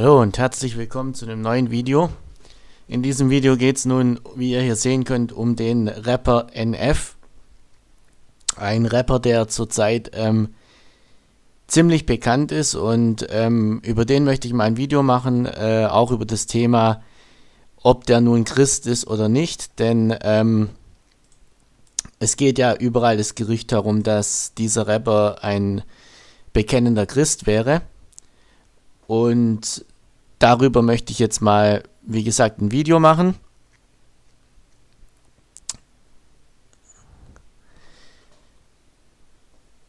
Hallo und herzlich willkommen zu einem neuen Video. In diesem Video geht es nun, wie ihr hier sehen könnt, um den Rapper NF. Ein Rapper, der zurzeit ähm, ziemlich bekannt ist und ähm, über den möchte ich mal ein Video machen, äh, auch über das Thema, ob der nun Christ ist oder nicht, denn ähm, es geht ja überall das Gerücht herum, dass dieser Rapper ein bekennender Christ wäre. Und darüber möchte ich jetzt mal, wie gesagt, ein Video machen.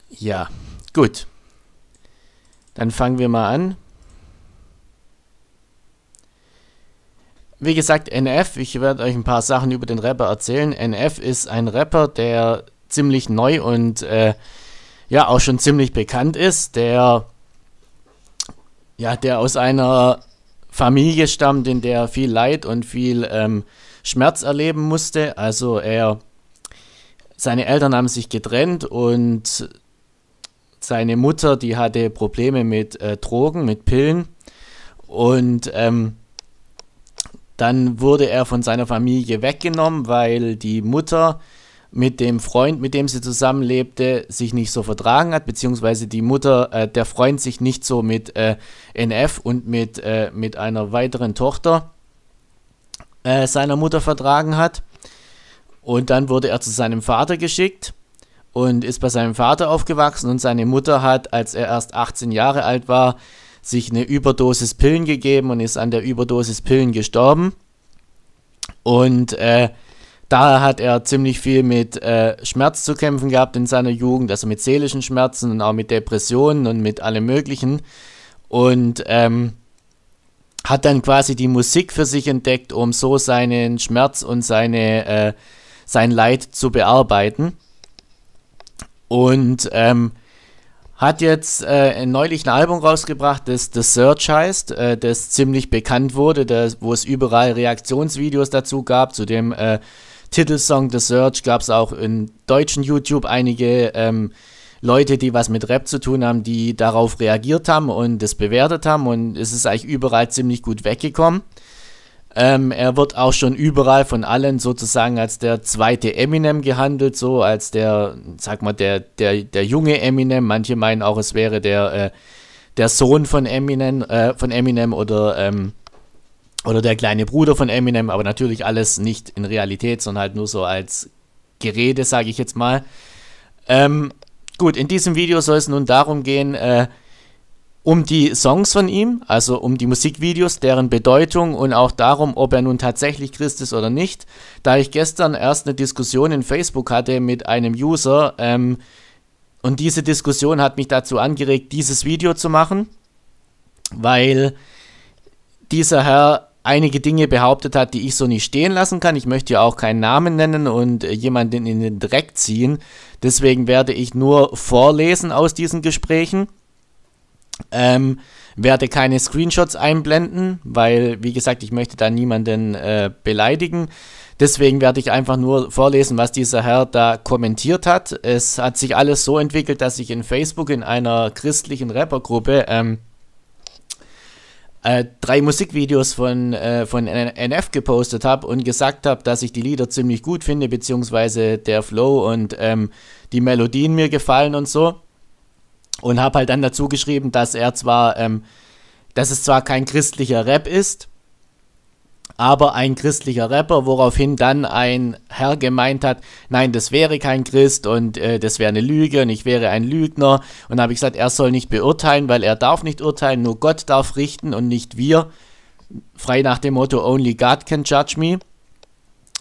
Ja, gut. Dann fangen wir mal an. Wie gesagt, NF, ich werde euch ein paar Sachen über den Rapper erzählen. NF ist ein Rapper, der ziemlich neu und äh, ja auch schon ziemlich bekannt ist, der ja, der aus einer Familie stammt, in der er viel Leid und viel ähm, Schmerz erleben musste. Also er, seine Eltern haben sich getrennt und seine Mutter, die hatte Probleme mit äh, Drogen, mit Pillen. Und ähm, dann wurde er von seiner Familie weggenommen, weil die Mutter mit dem Freund, mit dem sie zusammenlebte, sich nicht so vertragen hat, beziehungsweise die Mutter, äh, der Freund sich nicht so mit äh, NF und mit, äh, mit einer weiteren Tochter äh, seiner Mutter vertragen hat. Und dann wurde er zu seinem Vater geschickt und ist bei seinem Vater aufgewachsen und seine Mutter hat, als er erst 18 Jahre alt war, sich eine Überdosis Pillen gegeben und ist an der Überdosis Pillen gestorben. Und äh, da hat er ziemlich viel mit äh, Schmerz zu kämpfen gehabt in seiner Jugend, also mit seelischen Schmerzen und auch mit Depressionen und mit allem Möglichen. Und ähm, hat dann quasi die Musik für sich entdeckt, um so seinen Schmerz und seine, äh, sein Leid zu bearbeiten. Und ähm, hat jetzt äh, neulich ein Album rausgebracht, das The Search heißt, äh, das ziemlich bekannt wurde, das, wo es überall Reaktionsvideos dazu gab, zu dem äh, Titelsong The Search gab es auch in deutschen YouTube einige ähm, Leute, die was mit Rap zu tun haben, die darauf reagiert haben und es bewertet haben und es ist eigentlich überall ziemlich gut weggekommen. Ähm, er wird auch schon überall von allen sozusagen als der zweite Eminem gehandelt, so als der, sag mal, der, der, der junge Eminem. Manche meinen auch, es wäre der, äh, der Sohn von Eminem, äh, von Eminem oder ähm, oder der kleine Bruder von Eminem, aber natürlich alles nicht in Realität, sondern halt nur so als Gerede, sage ich jetzt mal. Ähm, gut, in diesem Video soll es nun darum gehen, äh, um die Songs von ihm, also um die Musikvideos, deren Bedeutung und auch darum, ob er nun tatsächlich Christ ist oder nicht. Da ich gestern erst eine Diskussion in Facebook hatte mit einem User ähm, und diese Diskussion hat mich dazu angeregt, dieses Video zu machen, weil dieser Herr einige Dinge behauptet hat, die ich so nicht stehen lassen kann. Ich möchte ja auch keinen Namen nennen und äh, jemanden in den Dreck ziehen. Deswegen werde ich nur vorlesen aus diesen Gesprächen. Ähm, werde keine Screenshots einblenden, weil, wie gesagt, ich möchte da niemanden äh, beleidigen. Deswegen werde ich einfach nur vorlesen, was dieser Herr da kommentiert hat. Es hat sich alles so entwickelt, dass ich in Facebook in einer christlichen Rappergruppe ähm, äh, drei Musikvideos von, äh, von NF gepostet habe und gesagt habe, dass ich die Lieder ziemlich gut finde, beziehungsweise der Flow und ähm, die Melodien mir gefallen und so. Und habe halt dann dazu geschrieben, dass er zwar, ähm, dass es zwar kein christlicher Rap ist, aber ein christlicher Rapper, woraufhin dann ein Herr gemeint hat, nein, das wäre kein Christ und äh, das wäre eine Lüge und ich wäre ein Lügner. Und da habe ich gesagt, er soll nicht beurteilen, weil er darf nicht urteilen, nur Gott darf richten und nicht wir. Frei nach dem Motto, only God can judge me,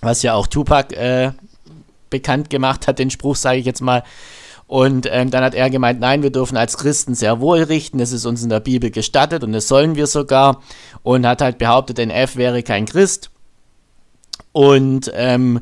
was ja auch Tupac äh, bekannt gemacht hat, den Spruch sage ich jetzt mal. Und ähm, dann hat er gemeint, nein, wir dürfen als Christen sehr wohl richten, es ist uns in der Bibel gestattet und das sollen wir sogar. Und hat halt behauptet, ein F wäre kein Christ. Und ähm,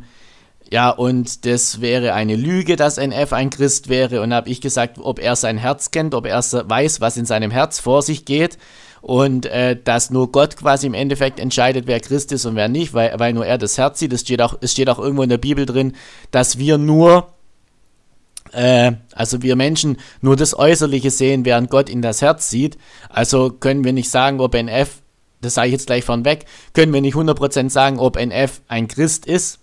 ja, und das wäre eine Lüge, dass NF ein Christ wäre. Und habe ich gesagt, ob er sein Herz kennt, ob er weiß, was in seinem Herz vor sich geht. Und äh, dass nur Gott quasi im Endeffekt entscheidet, wer Christ ist und wer nicht, weil, weil nur er das Herz sieht. Es steht, auch, es steht auch irgendwo in der Bibel drin, dass wir nur äh, also wir Menschen nur das Äußerliche sehen, während Gott in das Herz sieht. Also können wir nicht sagen, ob NF, das sage ich jetzt gleich vornweg, können wir nicht 100% sagen, ob NF ein Christ ist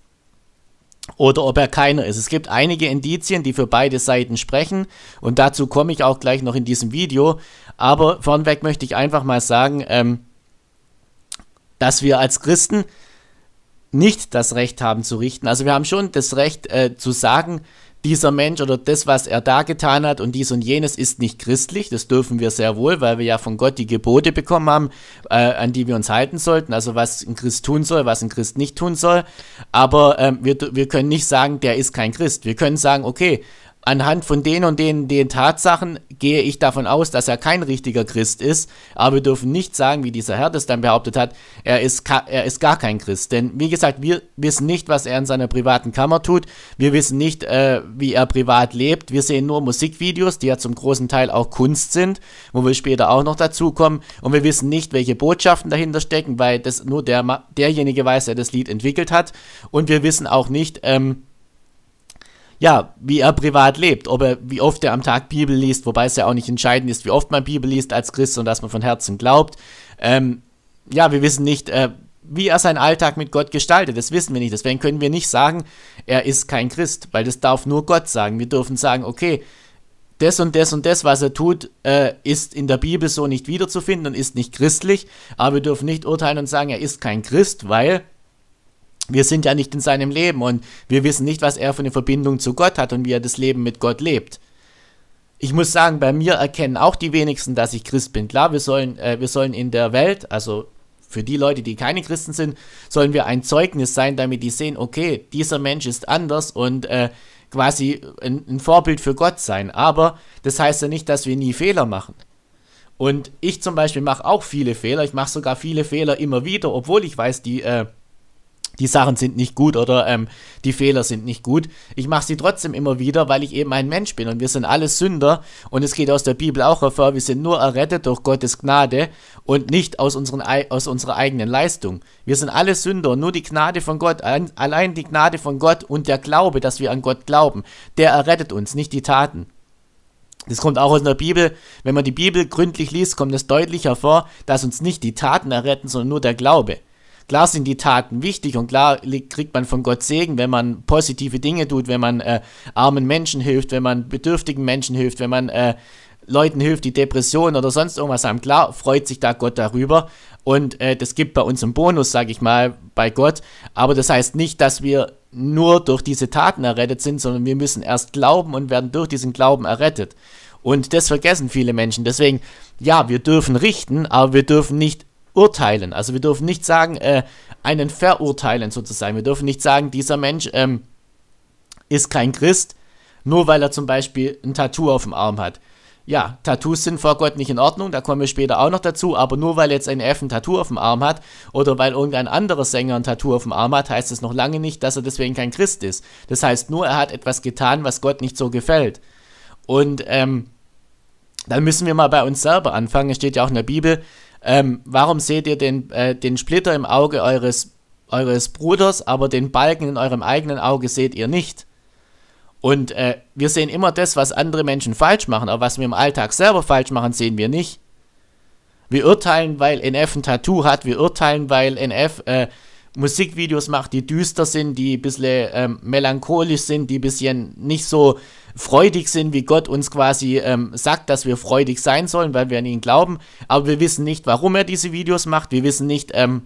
oder ob er keiner ist. Es gibt einige Indizien, die für beide Seiten sprechen und dazu komme ich auch gleich noch in diesem Video. Aber vornweg möchte ich einfach mal sagen, ähm, dass wir als Christen nicht das Recht haben zu richten. Also wir haben schon das Recht äh, zu sagen, dieser Mensch oder das, was er da getan hat und dies und jenes ist nicht christlich. Das dürfen wir sehr wohl, weil wir ja von Gott die Gebote bekommen haben, äh, an die wir uns halten sollten. Also was ein Christ tun soll, was ein Christ nicht tun soll. Aber ähm, wir, wir können nicht sagen, der ist kein Christ. Wir können sagen, okay, anhand von den und den, den Tatsachen gehe ich davon aus, dass er kein richtiger Christ ist. Aber wir dürfen nicht sagen, wie dieser Herr das dann behauptet hat, er ist, er ist gar kein Christ. Denn wie gesagt, wir wissen nicht, was er in seiner privaten Kammer tut. Wir wissen nicht, äh, wie er privat lebt. Wir sehen nur Musikvideos, die ja zum großen Teil auch Kunst sind, wo wir später auch noch dazu kommen. Und wir wissen nicht, welche Botschaften dahinter stecken, weil das nur der, derjenige weiß, der das Lied entwickelt hat. Und wir wissen auch nicht, ähm, ja, wie er privat lebt, ob er, wie oft er am Tag Bibel liest, wobei es ja auch nicht entscheidend ist, wie oft man Bibel liest als Christ und dass man von Herzen glaubt. Ähm, ja, wir wissen nicht, äh, wie er seinen Alltag mit Gott gestaltet, das wissen wir nicht. Deswegen können wir nicht sagen, er ist kein Christ, weil das darf nur Gott sagen. Wir dürfen sagen, okay, das und das und das, was er tut, äh, ist in der Bibel so nicht wiederzufinden und ist nicht christlich. Aber wir dürfen nicht urteilen und sagen, er ist kein Christ, weil wir sind ja nicht in seinem Leben und wir wissen nicht, was er für eine Verbindung zu Gott hat und wie er das Leben mit Gott lebt. Ich muss sagen, bei mir erkennen auch die wenigsten, dass ich Christ bin. Klar, wir sollen, äh, wir sollen in der Welt, also für die Leute, die keine Christen sind, sollen wir ein Zeugnis sein, damit die sehen, okay, dieser Mensch ist anders und äh, quasi ein, ein Vorbild für Gott sein. Aber das heißt ja nicht, dass wir nie Fehler machen. Und ich zum Beispiel mache auch viele Fehler. Ich mache sogar viele Fehler immer wieder, obwohl ich weiß, die, äh, die Sachen sind nicht gut oder ähm, die Fehler sind nicht gut. Ich mache sie trotzdem immer wieder, weil ich eben ein Mensch bin und wir sind alle Sünder und es geht aus der Bibel auch hervor, wir sind nur errettet durch Gottes Gnade und nicht aus, unseren, aus unserer eigenen Leistung. Wir sind alle Sünder, nur die Gnade von Gott, allein die Gnade von Gott und der Glaube, dass wir an Gott glauben, der errettet uns, nicht die Taten. Das kommt auch aus der Bibel. Wenn man die Bibel gründlich liest, kommt es deutlich hervor, dass uns nicht die Taten erretten, sondern nur der Glaube. Klar sind die Taten wichtig und klar kriegt man von Gott Segen, wenn man positive Dinge tut, wenn man äh, armen Menschen hilft, wenn man bedürftigen Menschen hilft, wenn man äh, Leuten hilft, die Depressionen oder sonst irgendwas haben. Klar freut sich da Gott darüber und äh, das gibt bei uns einen Bonus, sage ich mal, bei Gott. Aber das heißt nicht, dass wir nur durch diese Taten errettet sind, sondern wir müssen erst glauben und werden durch diesen Glauben errettet. Und das vergessen viele Menschen. Deswegen, ja, wir dürfen richten, aber wir dürfen nicht urteilen. Also wir dürfen nicht sagen, äh, einen verurteilen sozusagen. Wir dürfen nicht sagen, dieser Mensch ähm, ist kein Christ, nur weil er zum Beispiel ein Tattoo auf dem Arm hat. Ja, Tattoos sind vor Gott nicht in Ordnung, da kommen wir später auch noch dazu, aber nur weil jetzt ein F ein Tattoo auf dem Arm hat oder weil irgendein anderer Sänger ein Tattoo auf dem Arm hat, heißt es noch lange nicht, dass er deswegen kein Christ ist. Das heißt nur, er hat etwas getan, was Gott nicht so gefällt. Und ähm, dann müssen wir mal bei uns selber anfangen. Es steht ja auch in der Bibel, ähm, warum seht ihr den, äh, den Splitter im Auge eures, eures Bruders, aber den Balken in eurem eigenen Auge seht ihr nicht? Und äh, wir sehen immer das, was andere Menschen falsch machen, aber was wir im Alltag selber falsch machen, sehen wir nicht. Wir urteilen, weil NF ein Tattoo hat, wir urteilen, weil NF äh, Musikvideos macht, die düster sind, die ein bisschen ähm, melancholisch sind, die ein bisschen nicht so freudig sind, wie Gott uns quasi ähm, sagt, dass wir freudig sein sollen, weil wir an ihn glauben. Aber wir wissen nicht, warum er diese Videos macht. Wir wissen nicht, ähm,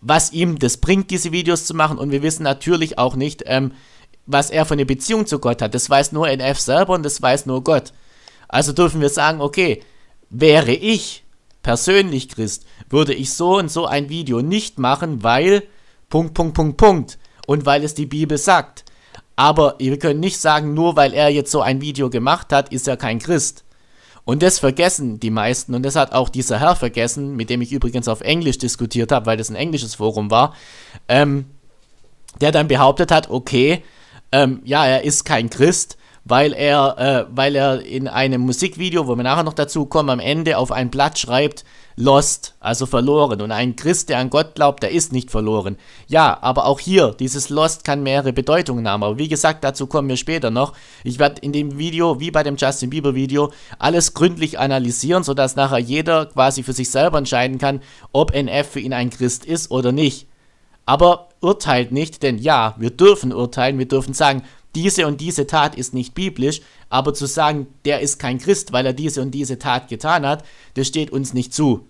was ihm das bringt, diese Videos zu machen. Und wir wissen natürlich auch nicht, ähm, was er von der Beziehung zu Gott hat. Das weiß nur NF selber und das weiß nur Gott. Also dürfen wir sagen, okay, wäre ich persönlich Christ, würde ich so und so ein Video nicht machen, weil Punkt, Punkt, Punkt, Punkt und weil es die Bibel sagt. Aber wir können nicht sagen, nur weil er jetzt so ein Video gemacht hat, ist er kein Christ. Und das vergessen die meisten und das hat auch dieser Herr vergessen, mit dem ich übrigens auf Englisch diskutiert habe, weil das ein englisches Forum war, ähm, der dann behauptet hat, okay, ähm, ja, er ist kein Christ, weil er, äh, weil er in einem Musikvideo, wo wir nachher noch dazu kommen, am Ende auf ein Blatt schreibt, lost, also verloren. Und ein Christ, der an Gott glaubt, der ist nicht verloren. Ja, aber auch hier, dieses lost kann mehrere Bedeutungen haben. Aber wie gesagt, dazu kommen wir später noch. Ich werde in dem Video, wie bei dem Justin Bieber Video, alles gründlich analysieren, sodass nachher jeder quasi für sich selber entscheiden kann, ob NF für ihn ein Christ ist oder nicht. Aber urteilt nicht, denn ja, wir dürfen urteilen, wir dürfen sagen, diese und diese Tat ist nicht biblisch, aber zu sagen, der ist kein Christ, weil er diese und diese Tat getan hat, das steht uns nicht zu.